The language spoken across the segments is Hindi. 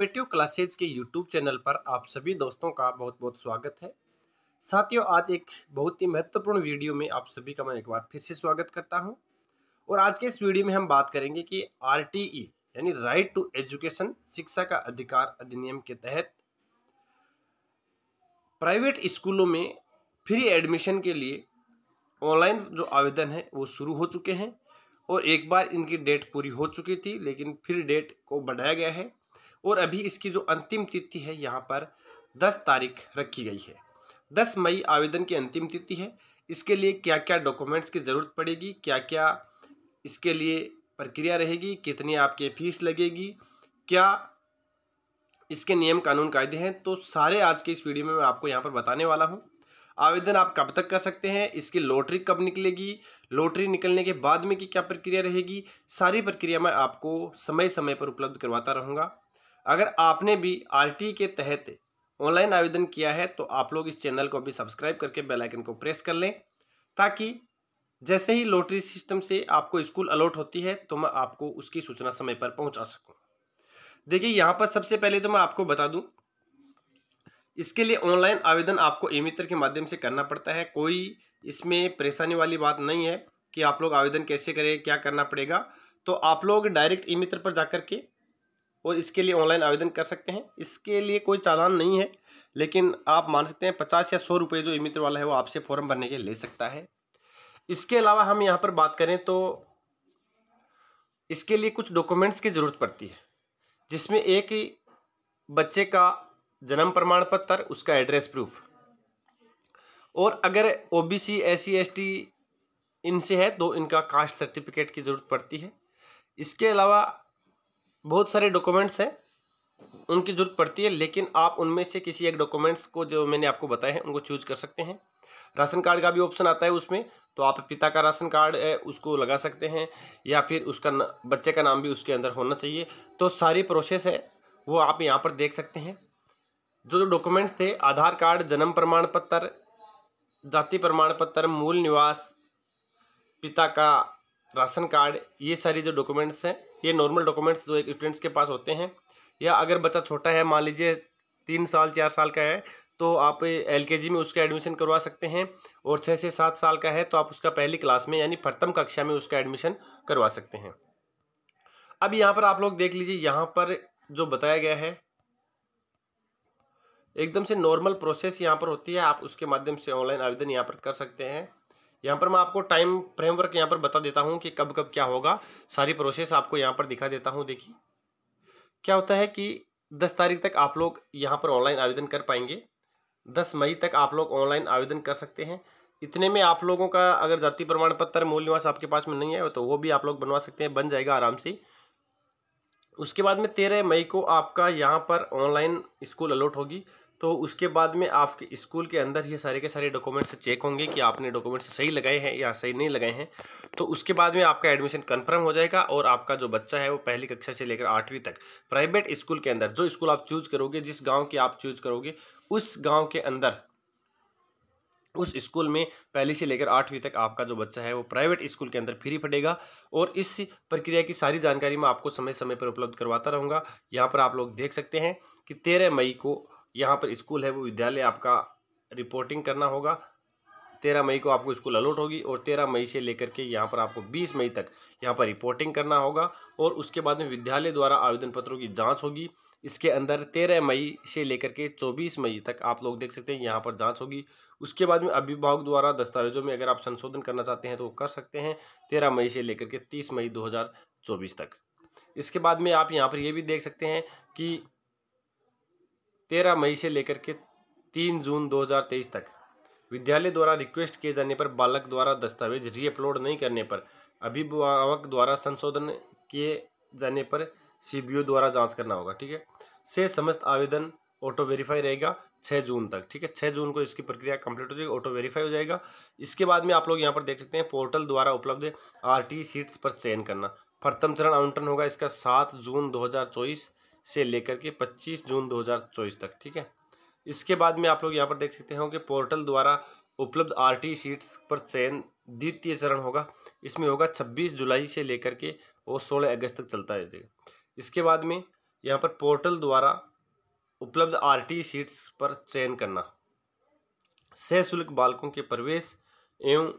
पेट्यू क्लासेज के यूट्यूब चैनल पर आप सभी दोस्तों का बहुत बहुत स्वागत है साथियों आज एक बहुत ही महत्वपूर्ण वीडियो में आप सभी का मैं एक बार फिर से स्वागत करता हूं और आज के इस वीडियो में हम बात करेंगे कि आर e, यानी राइट टू एजुकेशन शिक्षा का अधिकार अधिनियम के तहत प्राइवेट स्कूलों में फ्री एडमिशन के लिए ऑनलाइन जो आवेदन है वो शुरू हो चुके हैं और एक बार इनकी डेट पूरी हो चुकी थी लेकिन फिर डेट को बढ़ाया गया है और अभी इसकी जो अंतिम तिथि है यहाँ पर दस तारीख रखी गई है दस मई आवेदन की अंतिम तिथि है इसके लिए क्या क्या डॉक्यूमेंट्स की ज़रूरत पड़ेगी क्या क्या इसके लिए प्रक्रिया रहेगी कितनी आपकी फ़ीस लगेगी क्या इसके नियम कानून कायदे हैं तो सारे आज के इस वीडियो में मैं आपको यहाँ पर बताने वाला हूँ आवेदन आप कब तक कर सकते हैं इसकी लॉटरी कब निकलेगी लॉटरी निकलने के बाद में की क्या प्रक्रिया रहेगी सारी प्रक्रिया मैं आपको समय समय पर उपलब्ध करवाता रहूँगा अगर आपने भी आर के तहत ऑनलाइन आवेदन किया है तो आप लोग इस चैनल को भी सब्सक्राइब करके बेल आइकन को प्रेस कर लें ताकि जैसे ही लॉटरी सिस्टम से आपको स्कूल अलॉट होती है तो मैं आपको उसकी सूचना समय पर पहुंचा सकूं देखिए यहाँ पर सबसे पहले तो मैं आपको बता दूं इसके लिए ऑनलाइन आवेदन आपको ई मित्र के माध्यम से करना पड़ता है कोई इसमें परेशानी वाली बात नहीं है कि आप लोग आवेदन कैसे करें क्या करना पड़ेगा तो आप लोग डायरेक्ट ई मित्र पर जाकर के और इसके लिए ऑनलाइन आवेदन कर सकते हैं इसके लिए कोई चालान नहीं है लेकिन आप मान सकते हैं पचास या सौ रुपये जो ई मित्र वाला है वो आपसे फॉर्म भरने के ले सकता है इसके अलावा हम यहाँ पर बात करें तो इसके लिए कुछ डॉक्यूमेंट्स की ज़रूरत पड़ती है जिसमें एक बच्चे का जन्म प्रमाण पत्र उसका एड्रेस प्रूफ और अगर O B C S C S T इनसे है तो इनका कास्ट सर्टिफिकेट की ज़रूरत पड़ती है इसके अलावा बहुत सारे डॉक्यूमेंट्स हैं उनकी ज़रूरत पड़ती है लेकिन आप उनमें से किसी एक डॉक्यूमेंट्स को जो मैंने आपको बताए हैं उनको चूज कर सकते हैं राशन कार्ड का भी ऑप्शन आता है उसमें तो आप पिता का राशन कार्ड है उसको लगा सकते हैं या फिर उसका न, बच्चे का नाम भी उसके अंदर होना चाहिए तो सारी प्रोसेस है वो आप यहाँ पर देख सकते हैं जो जो डॉक्यूमेंट्स थे आधार कार्ड जन्म प्रमाण पत्र जाति प्रमाण पत्र मूल निवास पिता का राशन कार्ड ये सारी जो डॉक्यूमेंट्स हैं ये नॉर्मल डॉक्यूमेंट्स जो एक स्टूडेंट्स के पास होते हैं या अगर बच्चा छोटा है मान लीजिए तीन साल चार साल का है तो आप एल में उसका एडमिशन करवा सकते हैं और छः से सात साल का है तो आप उसका पहली क्लास में यानी प्रथम कक्षा में उसका एडमिशन करवा सकते हैं अब यहाँ पर आप लोग देख लीजिए यहाँ पर जो बताया गया है एकदम से नॉर्मल प्रोसेस यहाँ पर होती है आप उसके माध्यम से ऑनलाइन आवेदन यहाँ पर कर सकते हैं यहाँ पर मैं आपको टाइम फ्रेमवर्क यहाँ पर बता देता हूँ कि कब कब क्या होगा सारी प्रोसेस आपको यहाँ पर दिखा देता हूँ देखिए क्या होता है कि दस तारीख तक आप लोग यहाँ पर ऑनलाइन आवेदन कर पाएंगे दस मई तक आप लोग ऑनलाइन आवेदन कर सकते हैं इतने में आप लोगों का अगर जाति प्रमाण पत्र मूल निवास आपके पास में नहीं है तो वो भी आप लोग बनवा सकते हैं बन जाएगा आराम से उसके बाद में तेरह मई को आपका यहाँ पर ऑनलाइन स्कूल अलॉट होगी तो उसके बाद में आपके स्कूल के अंदर ये सारे के सारे डॉक्यूमेंट्स चेक होंगे कि आपने डॉक्यूमेंट्स सही लगाए हैं या सही नहीं लगाए हैं तो उसके बाद में आपका एडमिशन कंफर्म हो जाएगा और आपका जो बच्चा है वो पहली कक्षा से लेकर आठवीं तक प्राइवेट स्कूल के अंदर जो स्कूल आप चूज करोगे जिस गाँव की आप चूज करोगे उस गाँव के अंदर उस स्कूल में पहली से लेकर आठवीं तक आपका जो बच्चा है वो प्राइवेट स्कूल के अंदर फ्री पड़ेगा और इस प्रक्रिया की सारी जानकारी मैं आपको समय समय पर उपलब्ध करवाता रहूँगा यहाँ पर आप लोग देख सकते हैं कि तेरह मई को यहाँ पर स्कूल है वो विद्यालय आपका रिपोर्टिंग करना होगा तेरह मई को आपको स्कूल अलॉट होगी और तेरह मई से लेकर के यहाँ पर आपको बीस मई तक यहाँ पर रिपोर्टिंग करना होगा और उसके बाद में विद्यालय द्वारा आवेदन पत्रों की जाँच होगी इसके अंदर तेरह मई से लेकर के चौबीस मई तक आप लोग देख सकते हैं यहाँ पर जांच होगी उसके बाद में अभिभावक द्वारा दस्तावेजों में अगर आप संशोधन करना चाहते हैं तो वो कर सकते हैं तेरह मई से लेकर के तीस मई दो हज़ार चौबीस तक इसके बाद में आप यहाँ पर ये भी देख सकते हैं कि तेरह मई से लेकर के तीन जून 2023 तक विद्यालय द्वारा रिक्वेस्ट किए जाने पर बालक द्वारा दस्तावेज रीअपलोड नहीं करने पर अभिभावक द्वारा संशोधन किए जाने पर सी द्वारा जाँच करना होगा ठीक है से समस्त आवेदन ऑटो वेरीफाई रहेगा छः जून तक ठीक है छः जून को इसकी प्रक्रिया कंप्लीट हो जाएगी ऑटो वेरीफाई हो जाएगा इसके बाद में आप लोग यहाँ पर देख सकते हैं पोर्टल द्वारा उपलब्ध आर टी सीट्स पर चयन करना प्रथम चरण आवंटन होगा इसका सात जून दो से लेकर के 25 जून 2024 तक ठीक है इसके बाद में आप लोग यहाँ पर देख सकते हो कि पोर्टल द्वारा उपलब्ध आर सीट्स पर चयन द्वितीय चरण होगा इसमें होगा छब्बीस जुलाई से लेकर के और सोलह अगस्त तक चलता है इसके बाद में यहाँ पर पोर्टल द्वारा उपलब्ध आर सीट्स पर चयन करना सशुल्क बालकों के प्रवेश एवं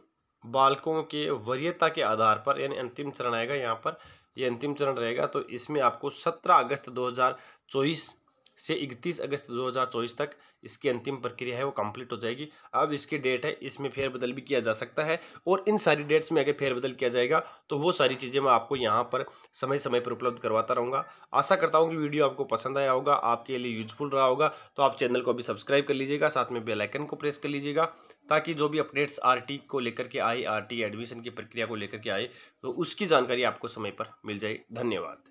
बालकों के वरीयता के आधार पर यानी अंतिम चरण आएगा यहाँ पर ये अंतिम चरण रहेगा तो इसमें आपको सत्रह अगस्त दो हज़ार चौबीस से 31 अगस्त 2024 तक इसकी अंतिम प्रक्रिया है वो कंप्लीट हो जाएगी अब इसकी डेट है इसमें फेरबदल भी किया जा सकता है और इन सारी डेट्स में अगर फेरबदल किया जाएगा तो वो सारी चीज़ें मैं आपको यहाँ पर समय समय पर उपलब्ध करवाता रहूँगा आशा करता हूँ कि वीडियो आपको पसंद आया होगा आपके लिए यूजफुल रहा होगा तो आप चैनल को अभी सब्सक्राइब कर लीजिएगा साथ में बेलाइकन को प्रेस कर लीजिएगा ताकि जो भी अपडेट्स आर को लेकर के आए आर एडमिशन की प्रक्रिया को लेकर के आए तो उसकी जानकारी आपको समय पर मिल जाए धन्यवाद